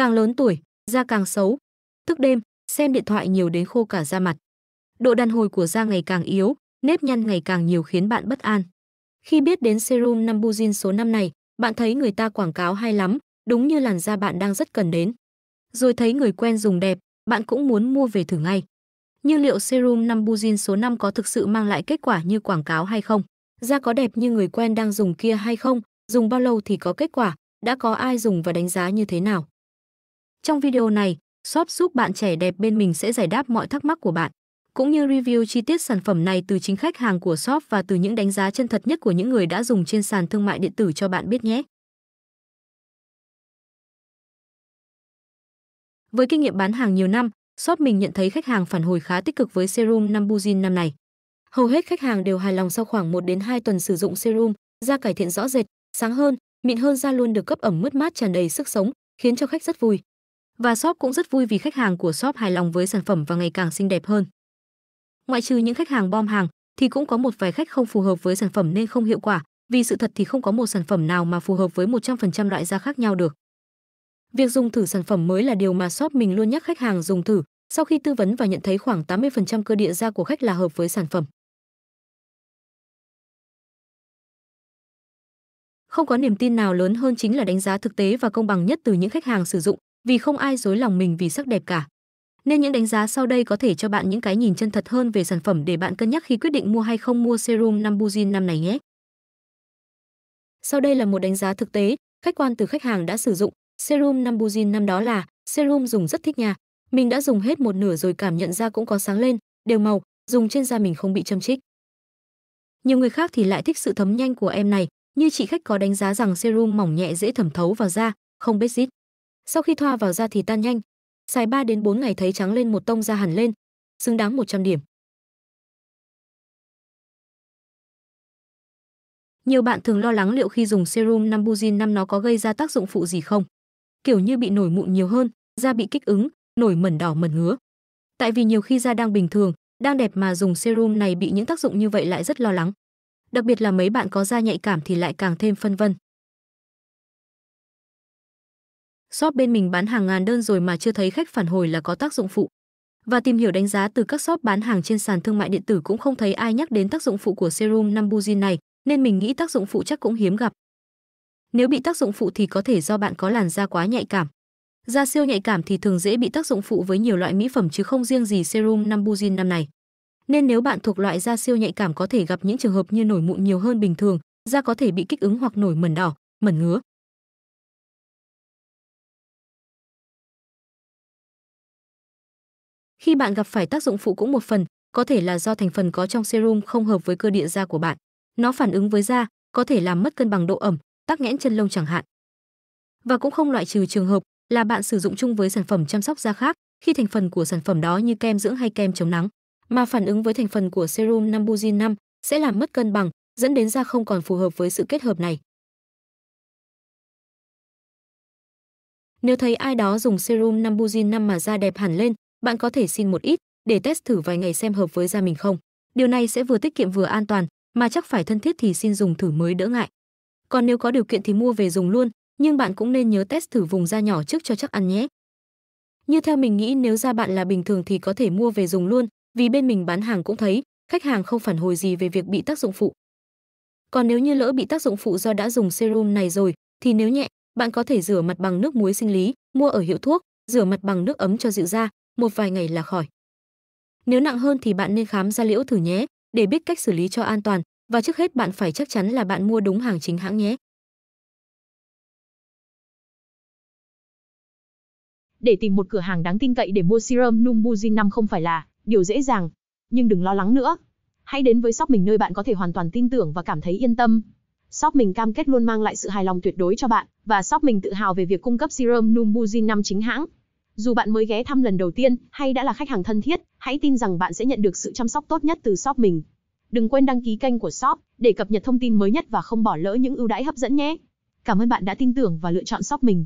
Càng lớn tuổi, da càng xấu. Thức đêm, xem điện thoại nhiều đến khô cả da mặt. Độ đàn hồi của da ngày càng yếu, nếp nhăn ngày càng nhiều khiến bạn bất an. Khi biết đến serum Nambuzin số 5 này, bạn thấy người ta quảng cáo hay lắm, đúng như làn da bạn đang rất cần đến. Rồi thấy người quen dùng đẹp, bạn cũng muốn mua về thử ngay. Nhưng liệu serum Nambuzin số 5 có thực sự mang lại kết quả như quảng cáo hay không? Da có đẹp như người quen đang dùng kia hay không? Dùng bao lâu thì có kết quả? Đã có ai dùng và đánh giá như thế nào? Trong video này, shop giúp bạn trẻ đẹp bên mình sẽ giải đáp mọi thắc mắc của bạn, cũng như review chi tiết sản phẩm này từ chính khách hàng của shop và từ những đánh giá chân thật nhất của những người đã dùng trên sàn thương mại điện tử cho bạn biết nhé. Với kinh nghiệm bán hàng nhiều năm, shop mình nhận thấy khách hàng phản hồi khá tích cực với serum Nambuzin năm này. Hầu hết khách hàng đều hài lòng sau khoảng 1 đến 2 tuần sử dụng serum, da cải thiện rõ rệt, sáng hơn, mịn hơn da luôn được cấp ẩm mướt mát tràn đầy sức sống, khiến cho khách rất vui. Và shop cũng rất vui vì khách hàng của shop hài lòng với sản phẩm và ngày càng xinh đẹp hơn. Ngoại trừ những khách hàng bom hàng thì cũng có một vài khách không phù hợp với sản phẩm nên không hiệu quả, vì sự thật thì không có một sản phẩm nào mà phù hợp với 100% loại da khác nhau được. Việc dùng thử sản phẩm mới là điều mà shop mình luôn nhắc khách hàng dùng thử sau khi tư vấn và nhận thấy khoảng 80% cơ địa da của khách là hợp với sản phẩm. Không có niềm tin nào lớn hơn chính là đánh giá thực tế và công bằng nhất từ những khách hàng sử dụng vì không ai dối lòng mình vì sắc đẹp cả nên những đánh giá sau đây có thể cho bạn những cái nhìn chân thật hơn về sản phẩm để bạn cân nhắc khi quyết định mua hay không mua serum Nambuzin năm này nhé. Sau đây là một đánh giá thực tế, khách quan từ khách hàng đã sử dụng serum Nambuzin năm đó là serum dùng rất thích nha. Mình đã dùng hết một nửa rồi cảm nhận da cũng có sáng lên, đều màu, dùng trên da mình không bị châm chích. Nhiều người khác thì lại thích sự thấm nhanh của em này, như chị khách có đánh giá rằng serum mỏng nhẹ dễ thẩm thấu vào da, không bết dít sau khi thoa vào da thì tan nhanh xài 3 đến 4 ngày thấy trắng lên một tông da hẳn lên xứng đáng 100 điểm Nhiều bạn thường lo lắng liệu khi dùng serum Nambuzin 5 nó có gây ra tác dụng phụ gì không? Kiểu như bị nổi mụn nhiều hơn, da bị kích ứng, nổi mẩn đỏ mẩn ngứa. Tại vì nhiều khi da đang bình thường, đang đẹp mà dùng serum này bị những tác dụng như vậy lại rất lo lắng. Đặc biệt là mấy bạn có da nhạy cảm thì lại càng thêm phân vân shop bên mình bán hàng ngàn đơn rồi mà chưa thấy khách phản hồi là có tác dụng phụ. Và tìm hiểu đánh giá từ các shop bán hàng trên sàn thương mại điện tử cũng không thấy ai nhắc đến tác dụng phụ của serum Nambuzin này, nên mình nghĩ tác dụng phụ chắc cũng hiếm gặp. Nếu bị tác dụng phụ thì có thể do bạn có làn da quá nhạy cảm. Da siêu nhạy cảm thì thường dễ bị tác dụng phụ với nhiều loại mỹ phẩm chứ không riêng gì serum Nambuzin năm này. Nên nếu bạn thuộc loại da siêu nhạy cảm có thể gặp những trường hợp như nổi mụn nhiều hơn bình thường, da có thể bị kích ứng hoặc nổi mẩn đỏ, mẩn ngứa. Khi bạn gặp phải tác dụng phụ cũng một phần, có thể là do thành phần có trong serum không hợp với cơ địa da của bạn. Nó phản ứng với da, có thể làm mất cân bằng độ ẩm, tắc nghẽn chân lông chẳng hạn. Và cũng không loại trừ trường hợp là bạn sử dụng chung với sản phẩm chăm sóc da khác khi thành phần của sản phẩm đó như kem dưỡng hay kem chống nắng mà phản ứng với thành phần của serum Nambujin 5 sẽ làm mất cân bằng, dẫn đến da không còn phù hợp với sự kết hợp này. Nếu thấy ai đó dùng serum Nambujin 5 mà da đẹp hẳn lên, bạn có thể xin một ít để test thử vài ngày xem hợp với da mình không. Điều này sẽ vừa tiết kiệm vừa an toàn, mà chắc phải thân thiết thì xin dùng thử mới đỡ ngại. Còn nếu có điều kiện thì mua về dùng luôn, nhưng bạn cũng nên nhớ test thử vùng da nhỏ trước cho chắc ăn nhé. Như theo mình nghĩ nếu da bạn là bình thường thì có thể mua về dùng luôn, vì bên mình bán hàng cũng thấy, khách hàng không phản hồi gì về việc bị tác dụng phụ. Còn nếu như lỡ bị tác dụng phụ do đã dùng serum này rồi, thì nếu nhẹ, bạn có thể rửa mặt bằng nước muối sinh lý, mua ở hiệu thuốc, rửa mặt bằng nước ấm cho dịu da, một vài ngày là khỏi. Nếu nặng hơn thì bạn nên khám da liễu thử nhé, để biết cách xử lý cho an toàn và trước hết bạn phải chắc chắn là bạn mua đúng hàng chính hãng nhé. Để tìm một cửa hàng đáng tin cậy để mua serum Numbuzin 5 không phải là điều dễ dàng, nhưng đừng lo lắng nữa. Hãy đến với shop mình nơi bạn có thể hoàn toàn tin tưởng và cảm thấy yên tâm. Shop mình cam kết luôn mang lại sự hài lòng tuyệt đối cho bạn và shop mình tự hào về việc cung cấp serum Numbuzin 5 chính hãng. Dù bạn mới ghé thăm lần đầu tiên hay đã là khách hàng thân thiết, hãy tin rằng bạn sẽ nhận được sự chăm sóc tốt nhất từ shop mình. Đừng quên đăng ký kênh của shop để cập nhật thông tin mới nhất và không bỏ lỡ những ưu đãi hấp dẫn nhé. Cảm ơn bạn đã tin tưởng và lựa chọn shop mình.